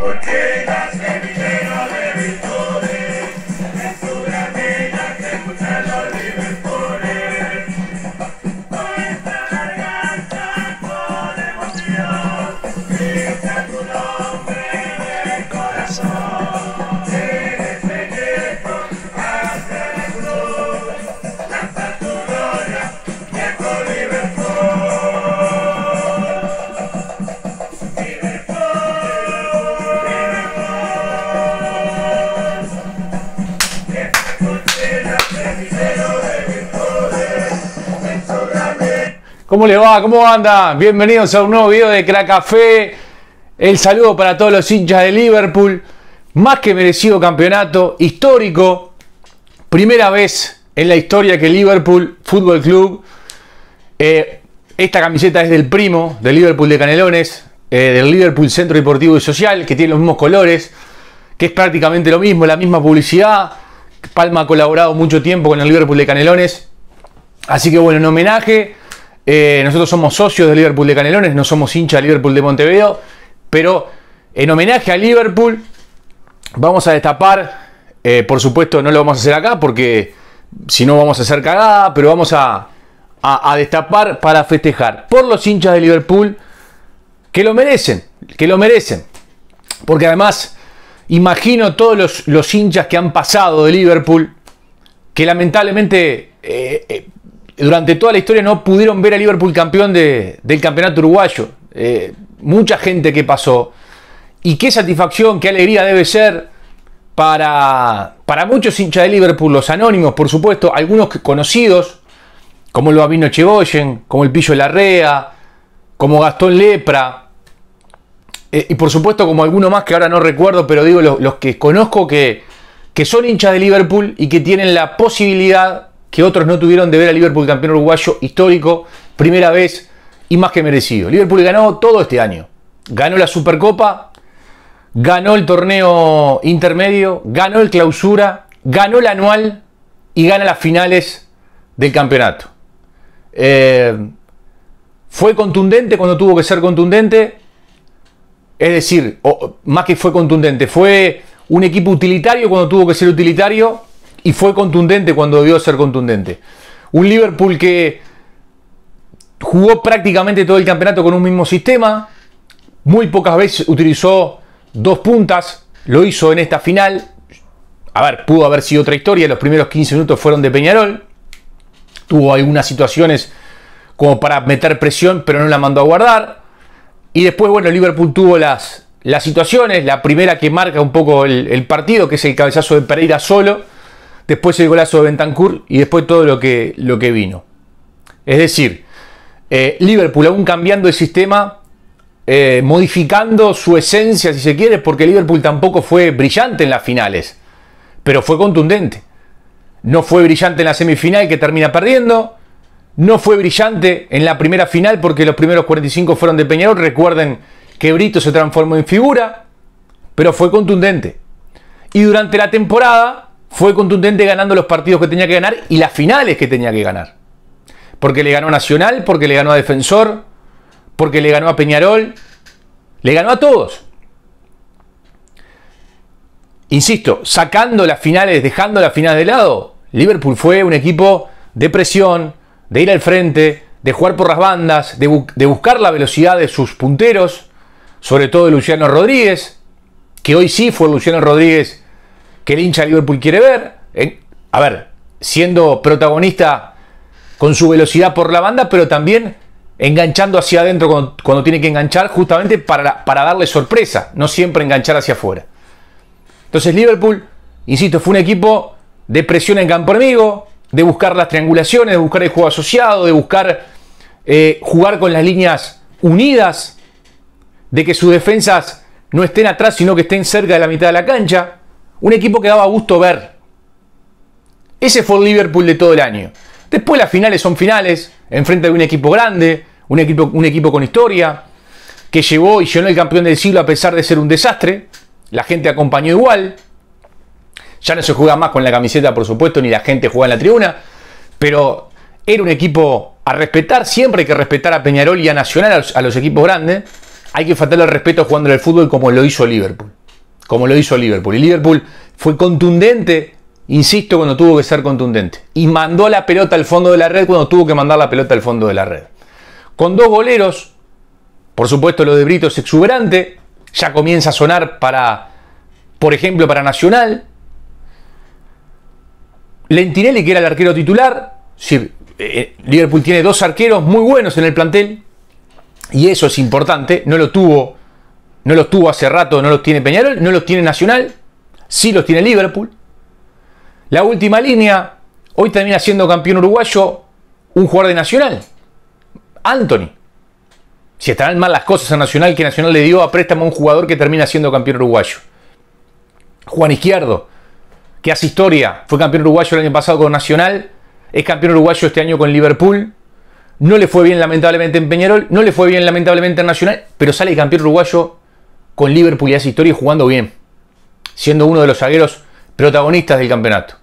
Okay. ¿Cómo le va? ¿Cómo anda. Bienvenidos a un nuevo video de Cracafé. El saludo para todos los hinchas de Liverpool. Más que merecido campeonato histórico. Primera vez en la historia que Liverpool Fútbol Club. Eh, esta camiseta es del primo del Liverpool de Canelones, eh, del Liverpool Centro Deportivo y Social, que tiene los mismos colores, que es prácticamente lo mismo, la misma publicidad. Palma ha colaborado mucho tiempo con el Liverpool de Canelones. Así que bueno, en homenaje eh, nosotros somos socios de Liverpool de Canelones, no somos hinchas de Liverpool de Montevideo, pero en homenaje a Liverpool vamos a destapar, eh, por supuesto no lo vamos a hacer acá porque si no vamos a hacer cagada, pero vamos a, destapar para festejar por los hinchas de Liverpool que lo merecen, que lo merecen. Porque además, imagino todos los, los hinchas que han pasado de Liverpool, que lamentablemente eh, durante toda la historia no pudieron ver a Liverpool campeón del campeonato uruguayo. Eh, mucha gente que pasó. Y qué satisfacción, qué alegría debe ser para, para muchos hinchas de Liverpool, los anónimos, por supuesto, algunos conocidos, como el babino Chegoyen, como el Pillo Larrea, como Gastón Lepra, eh, y por supuesto como alguno más que ahora no recuerdo, pero digo los, que conozco que, que son hinchas de Liverpool y que tienen la posibilidad que otros no tuvieron de ver a Liverpool campeón uruguayo histórico, primera vez y más que merecido. Liverpool ganó todo este año. Ganó la Supercopa, ganó el torneo intermedio, ganó el clausura, ganó el anual y gana las finales del campeonato. Eh, fue contundente cuando tuvo que ser contundente. Es decir, más que fue contundente, fue un equipo utilitario cuando tuvo que ser utilitario y fue contundente cuando debió ser contundente. Un Liverpool que jugó prácticamente todo el campeonato con un mismo sistema, muy pocas veces utilizó dos puntas, lo hizo en esta final. A ver, pudo haber sido otra historia, los primeros 15 minutos fueron de Peñarol, tuvo algunas situaciones como para meter presión, pero no la mandó a guardar. Y después, bueno, Liverpool tuvo las, las situaciones, la primera que marca un poco el, el partido, que es el cabezazo de Pereira solo, después el golazo de Bentancur y después todo lo que, lo que vino. Es decir, eh, Liverpool aún cambiando el sistema, eh, modificando su esencia, si se quiere, porque Liverpool tampoco fue brillante en las finales, pero fue contundente. No fue brillante en la semifinal que termina perdiendo. No fue brillante en la primera final porque los primeros 45 fueron de Peñarol. Recuerden que Brito se transformó en figura, pero fue contundente. Y durante la temporada fue contundente ganando los partidos que tenía que ganar y las finales que tenía que ganar. Porque le ganó a Nacional, porque le ganó a Defensor, porque le ganó a Peñarol, le ganó a todos. Insisto, sacando las finales, dejando la final de lado, Liverpool fue un equipo de presión, de ir al frente, de jugar por las bandas, de, de, buscar la velocidad de sus punteros, sobre todo de Luciano Rodríguez, que hoy sí fue Luciano Rodríguez que el hincha Liverpool quiere ver. ¿eh? a ver, siendo protagonista con su velocidad por la banda, pero también enganchando hacia adentro cuando, tiene que enganchar, justamente para, para darle sorpresa, no siempre enganchar hacia afuera. Entonces Liverpool, insisto, fue un equipo de presión en campo enemigo, de buscar las triangulaciones, de buscar el juego asociado, de buscar eh, jugar con las líneas unidas, de que sus defensas no estén atrás, sino que estén cerca de la mitad de la cancha. Un equipo que daba gusto ver. Ese fue el Liverpool de todo el año. Después las finales son finales, enfrente de un equipo grande, un equipo, un equipo con historia, que llevó y llenó el campeón del siglo a pesar de ser un desastre. La gente acompañó igual. Ya no se juega más con la camiseta, por supuesto, ni la gente juega en la tribuna. Pero era un equipo a respetar. Siempre hay que respetar a Peñarol y a Nacional, a los, equipos grandes. Hay que faltarle el respeto jugando el fútbol como lo hizo Liverpool como lo hizo Liverpool. Y Liverpool fue contundente, insisto, cuando tuvo que ser contundente. Y mandó la pelota al fondo de la red cuando tuvo que mandar la pelota al fondo de la red. Con dos goleros, por supuesto lo de Brito es exuberante, ya comienza a sonar para, por ejemplo, para Nacional. Lentinelli, que era el arquero titular, eh, Liverpool tiene dos arqueros muy buenos en el plantel, y eso es importante, no lo tuvo no los tuvo hace rato, no los tiene Peñarol, no los tiene Nacional, sí los tiene Liverpool. La última línea, hoy termina siendo campeón uruguayo un jugador de Nacional, Anthony. Si estarán mal las cosas a Nacional, que Nacional le dio a préstamo a un jugador que termina siendo campeón uruguayo. Juan Izquierdo, que hace historia, fue campeón uruguayo el año pasado con Nacional, es campeón uruguayo este año con Liverpool, no le fue bien lamentablemente en Peñarol, no le fue bien lamentablemente en Nacional, pero sale campeón uruguayo con Liverpool y hace historia jugando bien, siendo uno de los zagueros protagonistas del campeonato.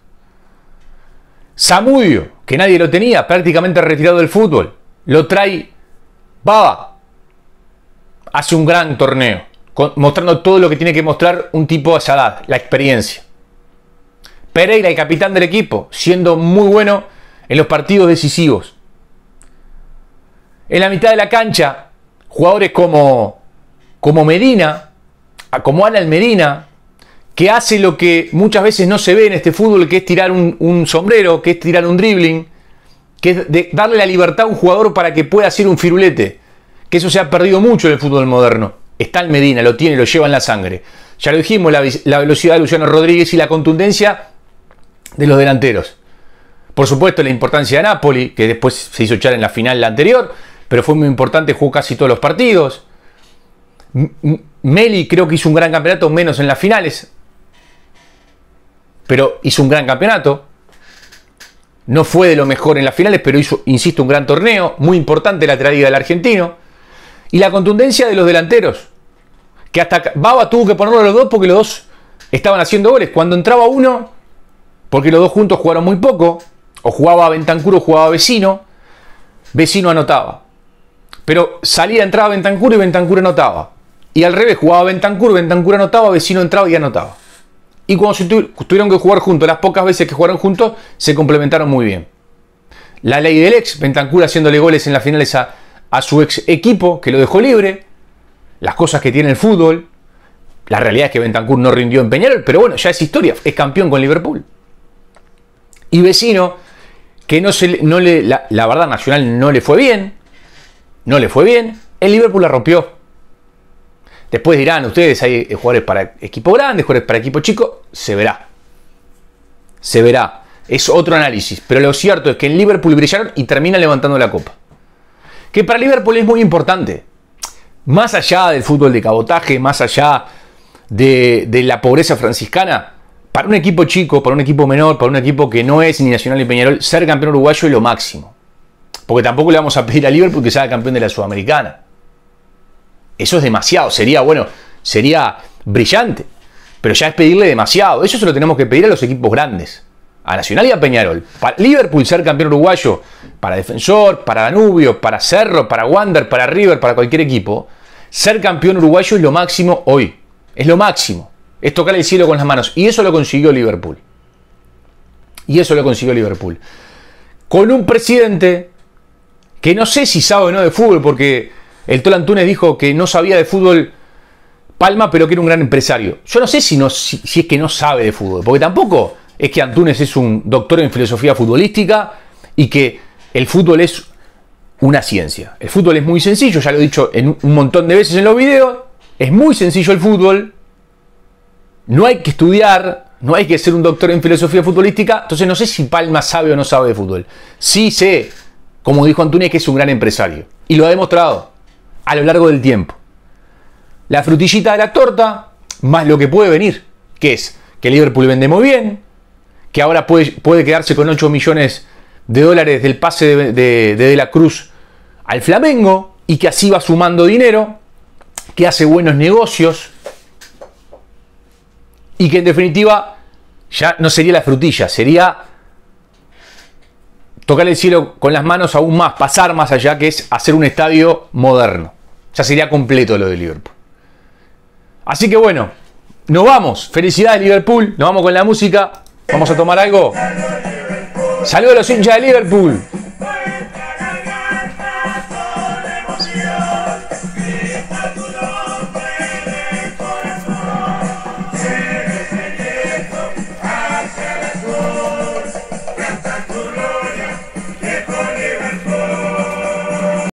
Samudio, que nadie lo tenía, prácticamente retirado del fútbol, lo trae Baba. Hace un gran torneo, mostrando todo lo que tiene que mostrar un tipo de esa edad, la experiencia. Pereira, el capitán del equipo, siendo muy bueno en los partidos decisivos. En la mitad de la cancha, jugadores como como Medina, como Alan Medina, que hace lo que muchas veces no se ve en este fútbol, que es tirar un, sombrero, que es tirar un dribbling, que es darle la libertad a un jugador para que pueda hacer un firulete. Que eso se ha perdido mucho en el fútbol moderno. Está el Medina, lo tiene, lo lleva en la sangre. Ya lo dijimos, la, la velocidad de Luciano Rodríguez y la contundencia de los delanteros. Por supuesto, la importancia de Napoli, que después se hizo echar en la final la anterior, pero fue muy importante, jugó casi todos los partidos. Meli creo que hizo un gran campeonato, menos en las finales. Pero hizo un gran campeonato. No fue de lo mejor en las finales, pero hizo, insisto, un gran torneo. Muy importante la traída del argentino. Y la contundencia de los delanteros. Que hasta Baba tuvo que ponerlo a los dos porque los dos estaban haciendo goles. Cuando entraba uno, porque los dos juntos jugaron muy poco. O jugaba Ventancuro o jugaba Vecino. Vecino anotaba. Pero salía, entraba Ventancuro y Ventancuro anotaba. Y al revés, jugaba Bentancur, Bentancur anotaba, Vecino entraba y anotaba. Y cuando se tuvieron que jugar juntos, las pocas veces que jugaron juntos, se complementaron muy bien. La ley del ex, Bentancur haciéndole goles en las finales a, su ex equipo, que lo dejó libre. Las cosas que tiene el fútbol. La realidad es que Bentancur no rindió en Peñarol, pero bueno, ya es historia, es campeón con Liverpool. Y vecino, que no, se, no le, la, la verdad, Nacional no le fue bien. No le fue bien. El Liverpool la rompió Después dirán ustedes, hay eh, jugadores para equipo grande, jugadores para equipo chico, se verá. Se verá. Es otro análisis. Pero lo cierto es que en Liverpool brillaron y termina levantando la copa. Que para Liverpool es muy importante. Más allá del fútbol de cabotaje, más allá de, de la pobreza franciscana, para un equipo chico, para un equipo menor, para un equipo que no es ni Nacional ni Peñarol, ser campeón uruguayo es lo máximo. Porque tampoco le vamos a pedir a Liverpool que sea campeón de la Sudamericana. Eso es demasiado. Sería, bueno, sería brillante. Pero ya es pedirle demasiado. Eso se lo tenemos que pedir a los equipos grandes. A Nacional y a Peñarol. Para Liverpool ser campeón uruguayo. Para Defensor, para Danubio, para Cerro, para Wander, para River, para cualquier equipo. Ser campeón uruguayo es lo máximo hoy. Es lo máximo. Es tocar el cielo con las manos. Y eso lo consiguió Liverpool. Y eso lo consiguió Liverpool. Con un presidente que no sé si sabe o no de fútbol, porque el Tolo dijo que no sabía de fútbol Palma, pero que era un gran empresario. Yo no sé si, no, es que no sabe de fútbol, porque tampoco es que Antunes es un doctor en filosofía futbolística y que el fútbol es una ciencia. El fútbol es muy sencillo, ya lo he dicho en un montón de veces en los videos, es muy sencillo el fútbol, no hay que estudiar, no hay que ser un doctor en filosofía futbolística, entonces no sé si Palma sabe o no sabe de fútbol. Sí sé, como dijo Antunes, que es un gran empresario y lo ha demostrado a lo largo del tiempo. La frutillita de la torta, más lo que puede venir, que es que Liverpool vende muy bien, que ahora puede, puede quedarse con 8 millones de dólares del pase de, de la Cruz al Flamengo y que así va sumando dinero, que hace buenos negocios y que en definitiva ya no sería la frutilla, sería tocar el cielo con las manos aún más, pasar más allá, que es hacer un estadio moderno. Ya sería completo lo de Liverpool. Así que bueno, nos vamos. Felicidades Liverpool. Nos vamos con la música. Vamos a tomar algo. Saludos a los hinchas de Liverpool.